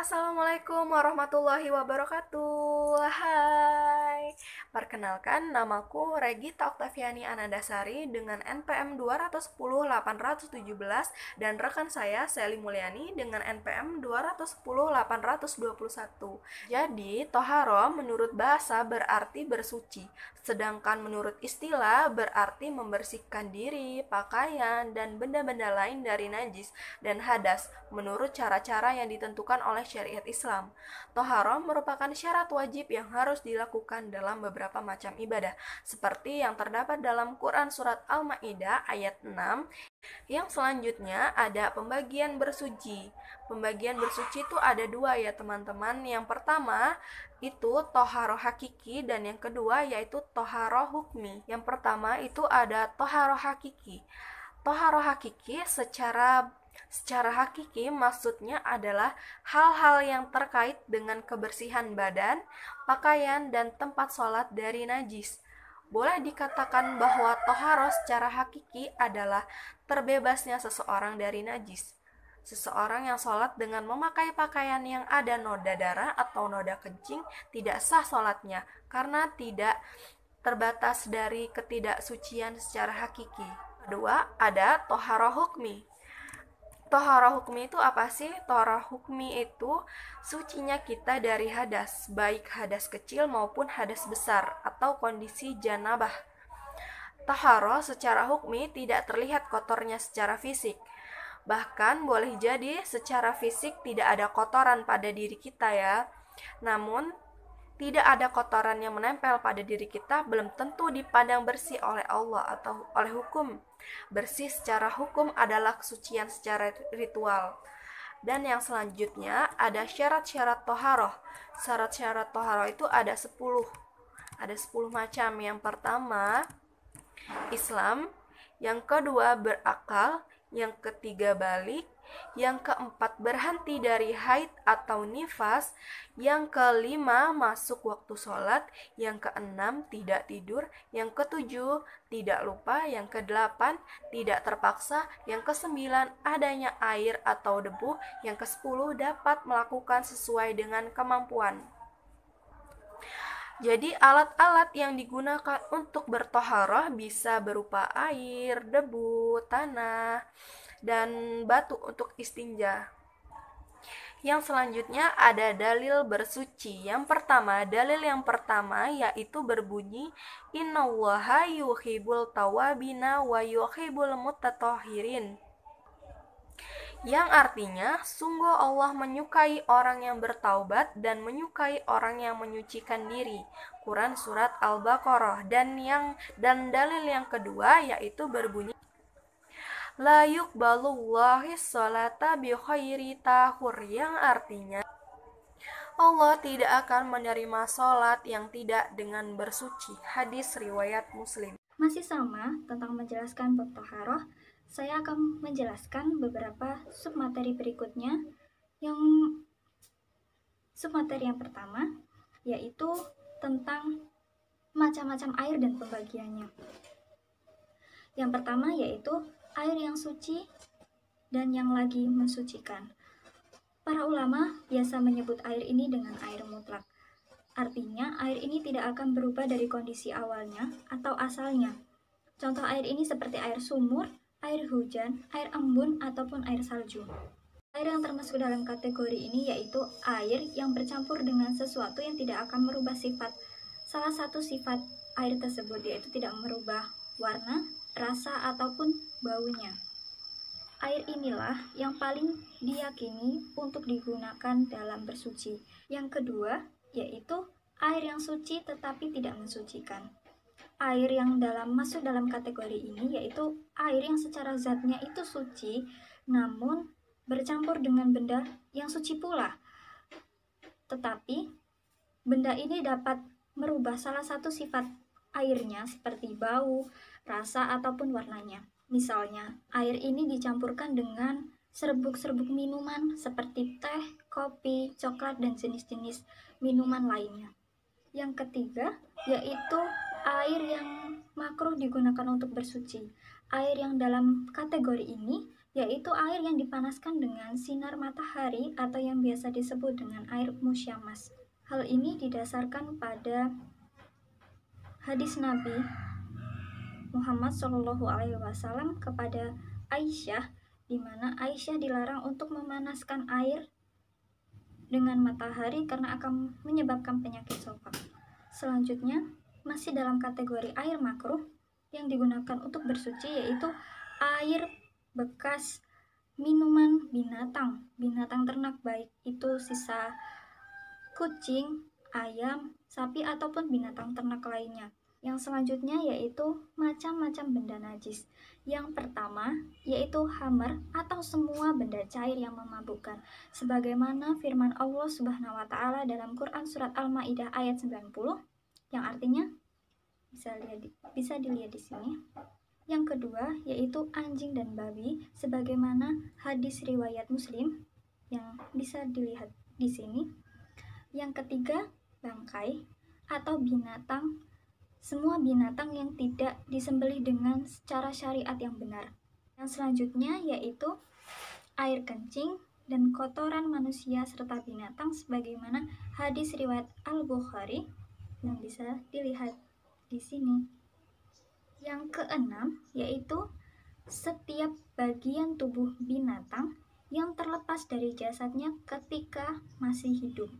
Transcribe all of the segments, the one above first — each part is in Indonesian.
Assalamualaikum warahmatullahi wabarakatuh. Hai. Perkenalkan, namaku Regita Oktaviani Anandasari dengan NPM 210-817 dan rekan saya Seli Mulyani dengan NPM 210-821. Jadi, Toharo menurut bahasa berarti bersuci, sedangkan menurut istilah berarti membersihkan diri, pakaian, dan benda-benda lain dari najis dan hadas menurut cara-cara yang ditentukan oleh syariat Islam. Toharo merupakan syarat wajib yang harus dilakukan dalam beberapa beberapa macam ibadah seperti yang terdapat dalam Quran surat Al-Maidah ayat 6 yang selanjutnya ada pembagian bersuci. Pembagian bersuci itu ada dua ya teman-teman. Yang pertama itu toharoh hakiki dan yang kedua yaitu toharoh hukmi. Yang pertama itu ada toharoh hakiki. Toharoh hakiki secara Secara hakiki maksudnya adalah hal-hal yang terkait dengan kebersihan badan, pakaian, dan tempat sholat dari najis. Boleh dikatakan bahwa toharo secara hakiki adalah terbebasnya seseorang dari najis. Seseorang yang sholat dengan memakai pakaian yang ada noda darah atau noda kencing tidak sah sholatnya karena tidak terbatas dari ketidaksucian secara hakiki. Kedua, ada toharo hukmi. Tohara hukmi itu apa sih? Tohara hukmi itu sucinya kita dari hadas, baik hadas kecil maupun hadas besar atau kondisi janabah. Taharah secara hukmi tidak terlihat kotornya secara fisik. Bahkan boleh jadi secara fisik tidak ada kotoran pada diri kita ya. Namun tidak ada kotoran yang menempel pada diri kita belum tentu dipandang bersih oleh Allah atau oleh hukum. Bersih secara hukum adalah kesucian secara ritual. Dan yang selanjutnya ada syarat-syarat toharoh. Syarat-syarat toharoh itu ada 10. Ada 10 macam. Yang pertama, Islam. Yang kedua, berakal. Yang ketiga, balik yang keempat, berhenti dari haid atau nifas. Yang kelima, masuk waktu sholat. Yang keenam, tidak tidur. Yang ketujuh, tidak lupa. Yang kedelapan, tidak terpaksa. Yang kesembilan, adanya air atau debu. Yang kesepuluh, dapat melakukan sesuai dengan kemampuan. Jadi alat-alat yang digunakan untuk bertoharah bisa berupa air, debu, tanah, dan batu untuk istinja. Yang selanjutnya ada dalil bersuci. Yang pertama, dalil yang pertama yaitu berbunyi innallaha yuhibbul tawabina wa yuhibbul mutatahhirin. Yang artinya, sungguh Allah menyukai orang yang bertaubat dan menyukai orang yang menyucikan diri. Quran surat Al-Baqarah dan yang dan dalil yang kedua yaitu berbunyi la yuqbalullahi sholata bi khairi tahur yang artinya Allah tidak akan menerima sholat yang tidak dengan bersuci. Hadis riwayat Muslim. Masih sama tentang menjelaskan bab taharoh, saya akan menjelaskan beberapa submateri berikutnya. Yang submateri yang pertama yaitu tentang macam-macam air dan pembagiannya. Yang pertama yaitu air yang suci, dan yang lagi mensucikan. Para ulama biasa menyebut air ini dengan air mutlak. Artinya, air ini tidak akan berubah dari kondisi awalnya atau asalnya. Contoh air ini seperti air sumur, air hujan, air embun, ataupun air salju. Air yang termasuk dalam kategori ini yaitu air yang bercampur dengan sesuatu yang tidak akan merubah sifat. Salah satu sifat air tersebut yaitu tidak merubah warna, rasa, ataupun baunya. Air inilah yang paling diyakini untuk digunakan dalam bersuci. Yang kedua, yaitu air yang suci tetapi tidak mensucikan. Air yang dalam masuk dalam kategori ini yaitu air yang secara zatnya itu suci namun bercampur dengan benda yang suci pula. Tetapi benda ini dapat merubah salah satu sifat airnya seperti bau, rasa ataupun warnanya. Misalnya, air ini dicampurkan dengan serbuk-serbuk minuman seperti teh, kopi, coklat, dan jenis-jenis minuman lainnya. Yang ketiga, yaitu air yang makruh digunakan untuk bersuci. Air yang dalam kategori ini yaitu air yang dipanaskan dengan sinar matahari atau yang biasa disebut dengan air musyamas. Hal ini didasarkan pada hadis Nabi Muhammad Shallallahu Alaihi Wasallam kepada Aisyah, di mana Aisyah dilarang untuk memanaskan air dengan matahari karena akan menyebabkan penyakit sopak. Selanjutnya, masih dalam kategori air makruh yang digunakan untuk bersuci yaitu air bekas minuman binatang, binatang ternak baik itu sisa kucing, ayam, sapi ataupun binatang ternak lainnya. Yang selanjutnya yaitu macam-macam benda najis. Yang pertama yaitu hammer atau semua benda cair yang memabukkan. Sebagaimana firman Allah Subhanahu wa taala dalam Quran surat Al-Maidah ayat 90 yang artinya bisa lihat bisa dilihat di sini. Yang kedua yaitu anjing dan babi sebagaimana hadis riwayat Muslim yang bisa dilihat di sini. Yang ketiga bangkai atau binatang semua binatang yang tidak disembelih dengan secara syariat yang benar. Yang selanjutnya yaitu air kencing dan kotoran manusia serta binatang sebagaimana hadis riwayat Al-Bukhari yang bisa dilihat di sini. Yang keenam yaitu setiap bagian tubuh binatang yang terlepas dari jasadnya ketika masih hidup.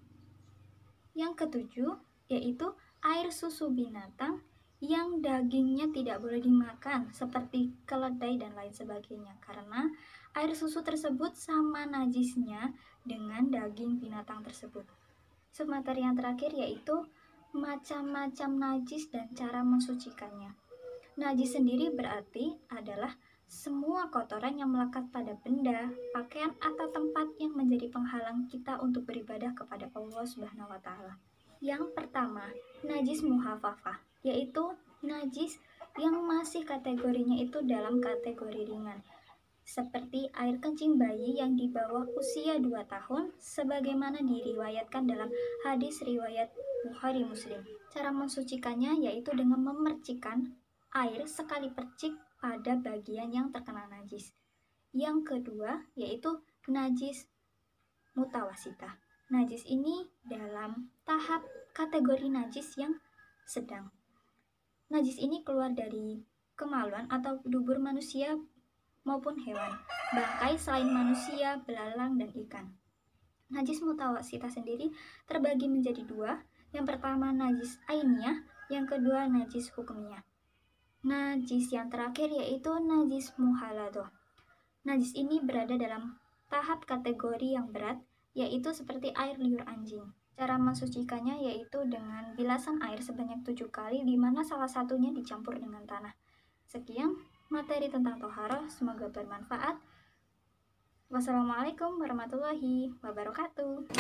Yang ketujuh yaitu air susu binatang yang dagingnya tidak boleh dimakan seperti keledai dan lain sebagainya karena air susu tersebut sama najisnya dengan daging binatang tersebut. Semateri yang terakhir yaitu macam-macam najis dan cara mensucikannya. Najis sendiri berarti adalah semua kotoran yang melekat pada benda, pakaian atau tempat yang menjadi penghalang kita untuk beribadah kepada Allah Subhanahu wa taala. Yang pertama, najis muhafafah, yaitu najis yang masih kategorinya itu dalam kategori ringan, seperti air kencing bayi yang di bawah usia 2 tahun sebagaimana diriwayatkan dalam hadis riwayat Bukhari Muslim. Cara mensucikannya yaitu dengan memercikan air sekali percik pada bagian yang terkena najis. Yang kedua yaitu najis mutawasita najis ini dalam tahap kategori najis yang sedang. Najis ini keluar dari kemaluan atau dubur manusia maupun hewan, bangkai selain manusia, belalang, dan ikan. Najis mutawasita sendiri terbagi menjadi dua, yang pertama najis ainnya, yang kedua najis hukumnya. Najis yang terakhir yaitu najis muhaladoh. Najis ini berada dalam tahap kategori yang berat yaitu seperti air liur anjing. Cara mensucikannya yaitu dengan bilasan air sebanyak tujuh kali di mana salah satunya dicampur dengan tanah. Sekian materi tentang toharoh, semoga bermanfaat. Wassalamualaikum warahmatullahi wabarakatuh.